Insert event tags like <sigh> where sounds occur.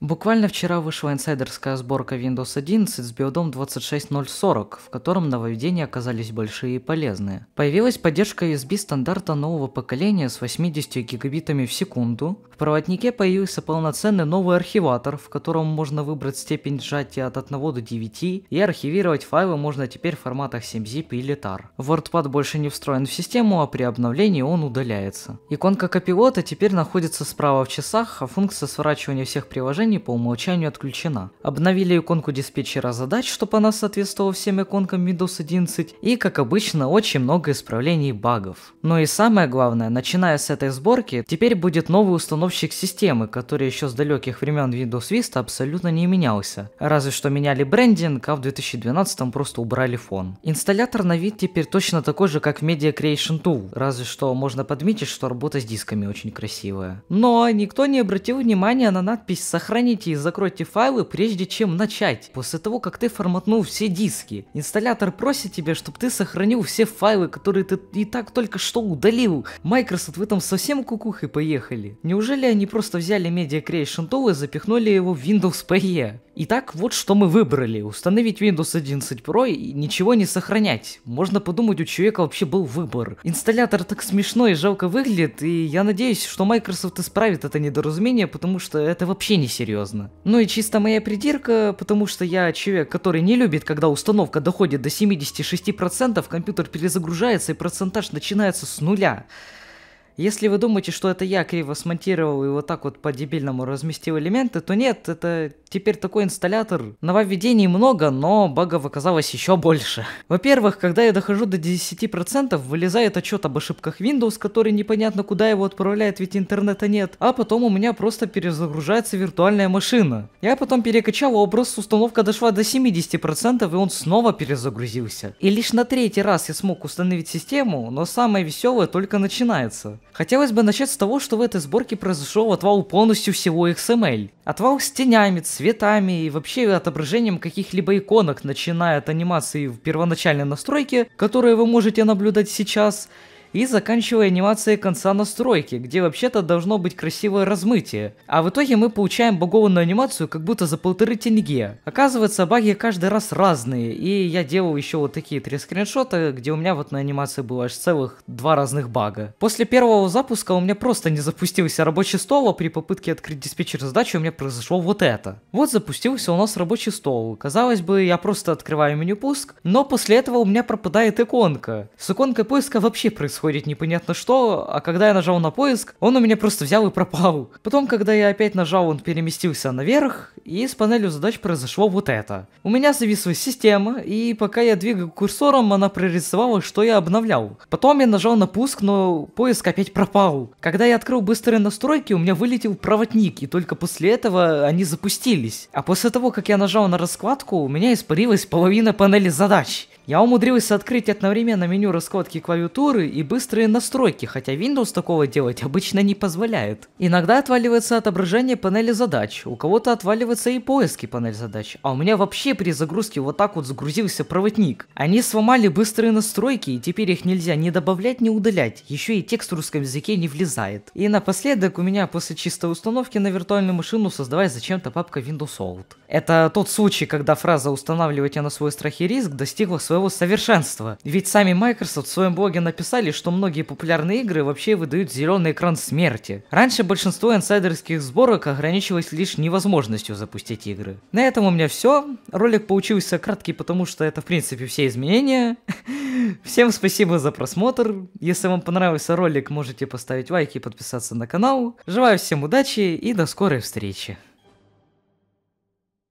Буквально вчера вышла инсайдерская сборка Windows 11 с билдом 26040, в котором нововведения оказались большие и полезные. Появилась поддержка USB стандарта нового поколения с 80 гигабитами в секунду. В проводнике появился полноценный новый архиватор, в котором можно выбрать степень сжатия от 1 до 9, и архивировать файлы можно теперь в форматах 7zip или tar. WordPad больше не встроен в систему, а при обновлении он удаляется. Иконка копилота теперь находится справа в часах, а функция сворачивания всех приложений приложений по умолчанию отключена. Обновили иконку диспетчера задач, чтобы она соответствовала всем иконкам Windows 11, и, как обычно, очень много исправлений и багов. Но и самое главное, начиная с этой сборки, теперь будет новый установщик системы, который еще с далеких времен Windows Vista абсолютно не менялся. Разве что меняли брендинг, а в 2012 просто убрали фон. Инсталлятор на вид теперь точно такой же, как в Media Creation Tool, разве что можно подметить, что работа с дисками очень красивая. Но никто не обратил внимания на надпись «Сохранить» сохраните и закройте файлы, прежде чем начать. После того, как ты форматнул все диски, инсталлятор просит тебя, чтобы ты сохранил все файлы, которые ты и так только что удалил. Microsoft в этом совсем кукухой поехали. Неужели они просто взяли Media Creation Tool и запихнули его в Windows PE? Итак, вот что мы выбрали. Установить Windows 11 Pro и ничего не сохранять. Можно подумать, у человека вообще был выбор. Инсталлятор так смешно и жалко выглядит, и я надеюсь, что Microsoft исправит это недоразумение, потому что это вообще не серьезно серьезно. Ну и чисто моя придирка, потому что я человек, который не любит, когда установка доходит до 76%, компьютер перезагружается и процентаж начинается с нуля. Если вы думаете, что это я криво смонтировал и вот так вот по-дебильному разместил элементы, то нет, это теперь такой инсталлятор. Нововведений много, но багов оказалось еще больше. Во-первых, когда я дохожу до 10%, вылезает отчет об ошибках Windows, который непонятно куда его отправляет, ведь интернета нет. А потом у меня просто перезагружается виртуальная машина. Я потом перекачал образ, установка дошла до 70% и он снова перезагрузился. И лишь на третий раз я смог установить систему, но самое веселое только начинается. Хотелось бы начать с того, что в этой сборке произошел отвал полностью всего XML. Отвал с тенями, цветами и вообще отображением каких-либо иконок, начиная от анимации в первоначальной настройке, которую вы можете наблюдать сейчас, и заканчивая анимацией конца настройки, где вообще-то должно быть красивое размытие. А в итоге мы получаем багованную анимацию как будто за полторы тенге. Оказывается, баги каждый раз разные, и я делал еще вот такие три скриншота, где у меня вот на анимации было аж целых два разных бага. После первого запуска у меня просто не запустился рабочий стол, а при попытке открыть диспетчер задачи у меня произошло вот это. Вот запустился у нас рабочий стол. Казалось бы, я просто открываю меню пуск, но после этого у меня пропадает иконка. С иконкой поиска вообще происходит происходит непонятно что, а когда я нажал на поиск, он у меня просто взял и пропал. Потом, когда я опять нажал, он переместился наверх, и с панелью задач произошло вот это. У меня зависла система, и пока я двигал курсором, она прорисовала, что я обновлял. Потом я нажал на пуск, но поиск опять пропал. Когда я открыл быстрые настройки, у меня вылетел проводник, и только после этого они запустились. А после того, как я нажал на раскладку, у меня испарилась половина панели задач. Я умудрилась открыть одновременно меню раскладки клавиатуры и быстрые настройки, хотя Windows такого делать обычно не позволяет. Иногда отваливается отображение панели задач, у кого-то отваливается и поиски панель задач, а у меня вообще при загрузке вот так вот загрузился проводник. Они сломали быстрые настройки и теперь их нельзя ни добавлять, ни удалять, еще и текст в русском языке не влезает. И напоследок у меня после чистой установки на виртуальную машину создавая зачем-то папка Windows Old. Это тот случай, когда фраза «устанавливайте на свой страх и риск» достигла своего своего совершенства. Ведь сами Microsoft в своем блоге написали, что многие популярные игры вообще выдают зеленый экран смерти. Раньше большинство инсайдерских сборок ограничивалось лишь невозможностью запустить игры. На этом у меня все. Ролик получился краткий, потому что это в принципе все изменения. <laughs> Всем спасибо за просмотр. Если вам понравился ролик, можете поставить лайк и подписаться на канал. Желаю всем удачи и до скорой встречи.